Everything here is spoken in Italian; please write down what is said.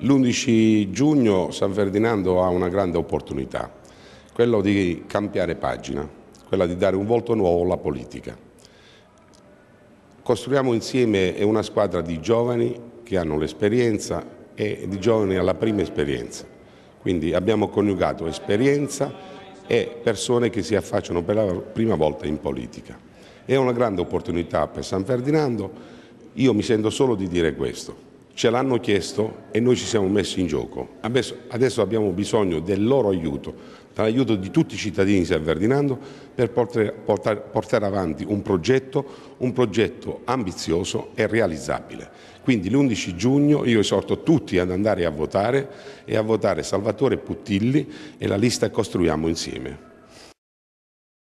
L'11 giugno San Ferdinando ha una grande opportunità, quella di cambiare pagina, quella di dare un volto nuovo alla politica. Costruiamo insieme una squadra di giovani che hanno l'esperienza e di giovani alla prima esperienza. Quindi abbiamo coniugato esperienza e persone che si affacciano per la prima volta in politica. È una grande opportunità per San Ferdinando, io mi sento solo di dire questo ce l'hanno chiesto e noi ci siamo messi in gioco. Adesso, abbiamo bisogno del loro aiuto, dell'aiuto di tutti i cittadini di San Ferdinando per portare, portare, portare avanti un progetto, un progetto ambizioso e realizzabile. Quindi l'11 giugno io esorto tutti ad andare a votare e a votare Salvatore Puttilli e la lista Costruiamo Insieme.